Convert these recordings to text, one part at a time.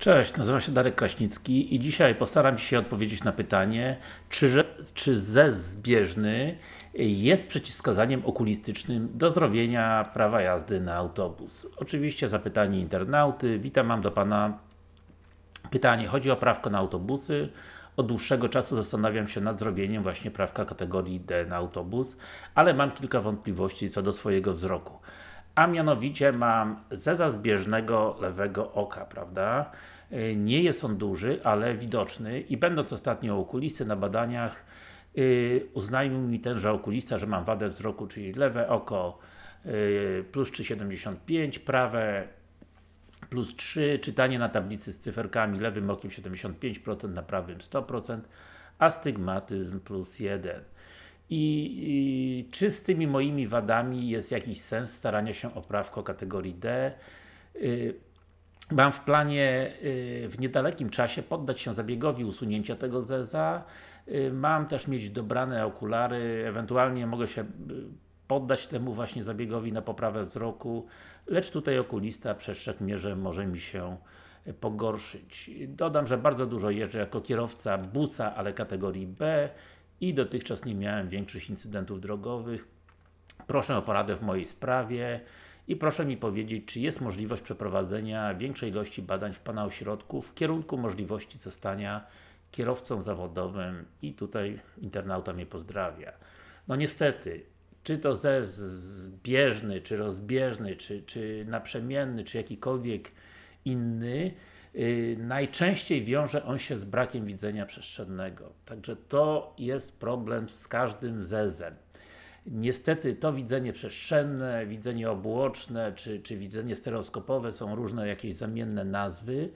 Cześć, nazywam się Darek Kraśnicki i dzisiaj postaram się odpowiedzieć na pytanie, czy, czy zez zbieżny jest przeciwwskazaniem okulistycznym do zrobienia prawa jazdy na autobus. Oczywiście zapytanie internauty. Witam, mam do Pana pytanie. Chodzi o prawko na autobusy. Od dłuższego czasu zastanawiam się nad zrobieniem właśnie prawka kategorii D na autobus, ale mam kilka wątpliwości co do swojego wzroku a mianowicie mam zeza zbieżnego lewego oka, prawda? Y, nie jest on duży, ale widoczny i będąc ostatnio u okulisty na badaniach yy, uznajmił mi tenże okulista, że mam wadę wzroku, czyli lewe oko yy, plus 3,75, prawe plus 3, czytanie na tablicy z cyferkami lewym okiem 75%, na prawym 100%, astygmatyzm plus 1. I, I, czy z tymi moimi wadami jest jakiś sens starania się o prawko kategorii D? Y, mam w planie y, w niedalekim czasie poddać się zabiegowi usunięcia tego zeza. Y, mam też mieć dobrane okulary, ewentualnie mogę się poddać temu właśnie zabiegowi na poprawę wzroku, lecz tutaj okulista przestrzeg że może mi się pogorszyć. Dodam, że bardzo dużo jeżdżę jako kierowca busa, ale kategorii B, i dotychczas nie miałem większych incydentów drogowych. Proszę o poradę w mojej sprawie i proszę mi powiedzieć, czy jest możliwość przeprowadzenia większej ilości badań w Pana ośrodku w kierunku możliwości zostania kierowcą zawodowym i tutaj internauta mnie pozdrawia. No niestety, czy to ze zbieżny, czy rozbieżny, czy, czy naprzemienny, czy jakikolwiek inny, Y, najczęściej wiąże on się z brakiem widzenia przestrzennego. Także to jest problem z każdym zezem. Niestety to widzenie przestrzenne, widzenie obłoczne czy, czy widzenie stereoskopowe są różne jakieś zamienne nazwy.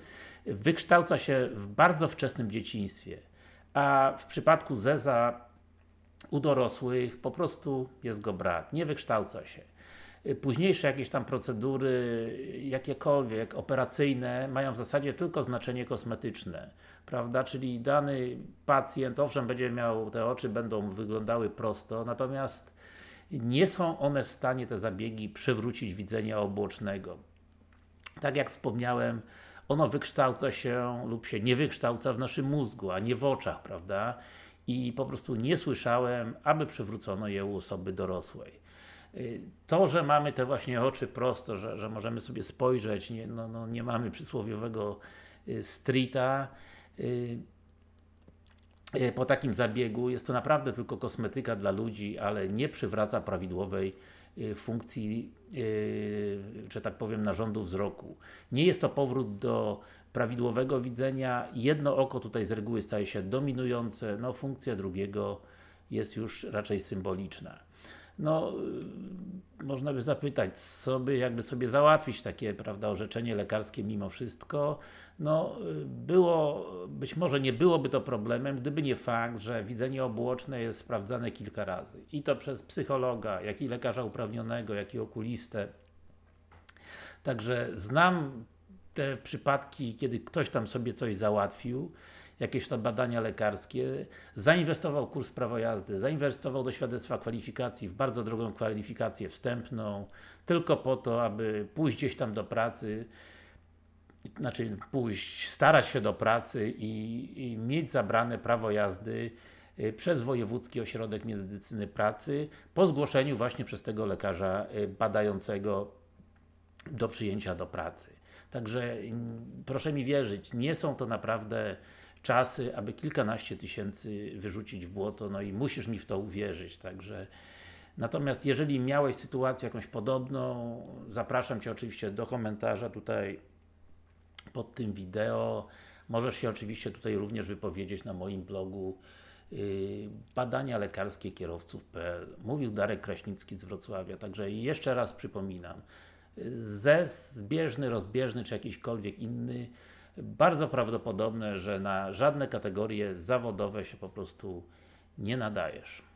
Wykształca się w bardzo wczesnym dzieciństwie, a w przypadku zeza u dorosłych po prostu jest go brak, nie wykształca się późniejsze jakieś tam procedury, jakiekolwiek, operacyjne, mają w zasadzie tylko znaczenie kosmetyczne. Prawda? Czyli dany pacjent, owszem, będzie miał, te oczy będą wyglądały prosto, natomiast nie są one w stanie, te zabiegi, przywrócić widzenia obłocznego. Tak jak wspomniałem, ono wykształca się lub się nie wykształca w naszym mózgu, a nie w oczach, prawda? I po prostu nie słyszałem, aby przywrócono je u osoby dorosłej. Y, to, że mamy te właśnie oczy prosto, że, że możemy sobie spojrzeć, nie, no, no, nie mamy przysłowiowego y, streeta, y, po takim zabiegu jest to naprawdę tylko kosmetyka dla ludzi, ale nie przywraca prawidłowej funkcji, że tak powiem, narządu wzroku. Nie jest to powrót do prawidłowego widzenia, jedno oko tutaj z reguły staje się dominujące, no funkcja drugiego jest już raczej symboliczna no, y, można by zapytać, co by, jakby sobie załatwić takie, prawda, orzeczenie lekarskie mimo wszystko. No, y, było, być może nie byłoby to problemem, gdyby nie fakt, że widzenie obłoczne jest sprawdzane kilka razy. I to przez psychologa, jak i lekarza uprawnionego, jak i okulistę. Także znam te przypadki, kiedy ktoś tam sobie coś załatwił jakieś tam badania lekarskie, zainwestował kurs prawo jazdy, zainwestował do świadectwa kwalifikacji w bardzo drogą kwalifikację wstępną, tylko po to, aby pójść gdzieś tam do pracy, znaczy pójść, starać się do pracy i, i mieć zabrane prawo jazdy y, przez Wojewódzki Ośrodek Medycyny Pracy po zgłoszeniu właśnie przez tego lekarza y, badającego do przyjęcia do pracy. Także mm, proszę mi wierzyć, nie są to naprawdę czasy, aby kilkanaście tysięcy wyrzucić w błoto, no i musisz mi w to uwierzyć, także Natomiast jeżeli miałeś sytuację jakąś podobną, zapraszam Cię oczywiście do komentarza tutaj pod tym wideo. Możesz się oczywiście tutaj również wypowiedzieć na moim blogu yy, badania lekarskie kierowców.pl Mówił Darek Kraśnicki z Wrocławia, także jeszcze raz przypominam yy, ZES, zbieżny, rozbieżny czy jakiśkolwiek inny bardzo prawdopodobne, że na żadne kategorie zawodowe się po prostu nie nadajesz.